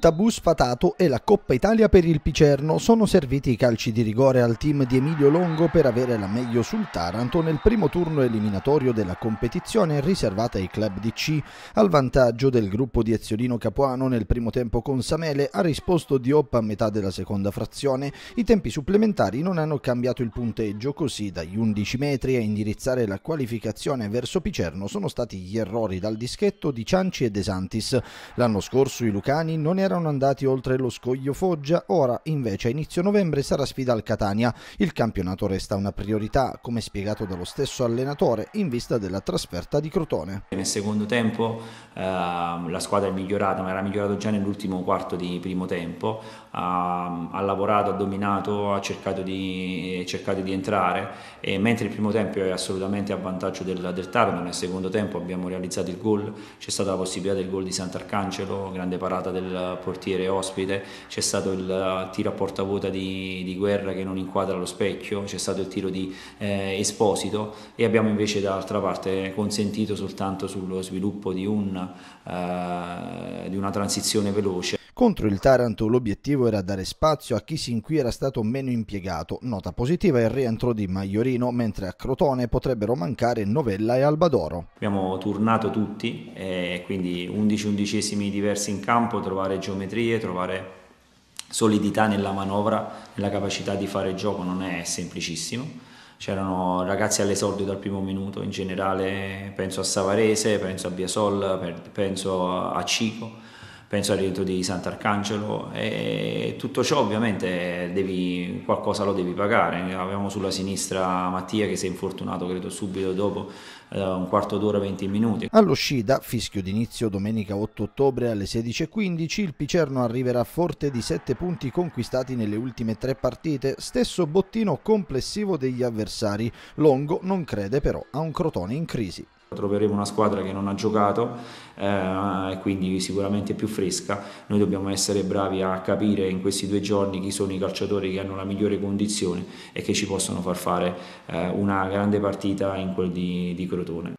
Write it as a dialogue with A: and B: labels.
A: tabù sfatato e la Coppa Italia per il Picerno sono serviti i calci di rigore al team di Emilio Longo per avere la meglio sul Taranto nel primo turno eliminatorio della competizione riservata ai club di C. Al vantaggio del gruppo di Eziolino Capuano nel primo tempo con Samele ha risposto Diop a metà della seconda frazione. I tempi supplementari non hanno cambiato il punteggio, così dagli 11 metri a indirizzare la qualificazione verso Picerno sono stati gli errori dal dischetto di Cianci e De Santis. L'anno scorso i lucani non erano erano andati oltre lo scoglio Foggia, ora invece a inizio novembre sarà sfida al Catania. Il campionato resta una priorità, come spiegato dallo stesso allenatore, in vista della trasferta di Crotone.
B: Nel secondo tempo eh, la squadra è migliorata, ma era migliorata già nell'ultimo quarto di primo tempo, ha, ehm, ha, lavorato, ha dominato, ha cercato di, eh, cercato di entrare, e mentre il primo tempo è assolutamente a vantaggio del, del Taranto, nel secondo tempo abbiamo realizzato il gol, c'è stata la possibilità del gol di Sant'Arcangelo, grande parata del portiere ospite, c'è stato il eh, tiro a portavuota di, di, Guerra che non inquadra lo specchio, c'è stato il tiro di eh, Esposito e abbiamo invece dall'altra parte consentito soltanto sullo sviluppo di, un, eh,
A: di una transizione veloce. Contro il Taranto l'obiettivo era dare spazio a chi sin qui era stato meno impiegato. Nota positiva è il rientro di Maiorino, mentre a Crotone potrebbero mancare Novella e Albadoro.
B: Abbiamo turnato tutti, quindi 11 undicesimi diversi in campo, trovare geometrie, trovare solidità nella manovra, nella capacità di fare gioco non è semplicissimo. C'erano ragazzi all'esordio dal primo minuto, in generale penso a Savarese, penso a Biasol, penso a Cico penso al rientro di Sant'Arcangelo e tutto ciò ovviamente devi, qualcosa lo devi pagare, abbiamo sulla sinistra Mattia che si è infortunato credo subito dopo eh, un quarto d'ora 20 minuti.
A: All'uscita, fischio d'inizio domenica 8 ottobre alle 16.15, il Picerno arriverà forte di 7 punti conquistati nelle ultime tre partite, stesso bottino complessivo degli avversari, Longo non crede però a un Crotone in crisi.
B: Troveremo una squadra che non ha giocato eh, quindi sicuramente più fresca. Noi dobbiamo essere bravi a capire in questi due giorni chi sono i calciatori che hanno la migliore condizione e che ci possono far fare eh, una grande partita in quel di, di Crotone.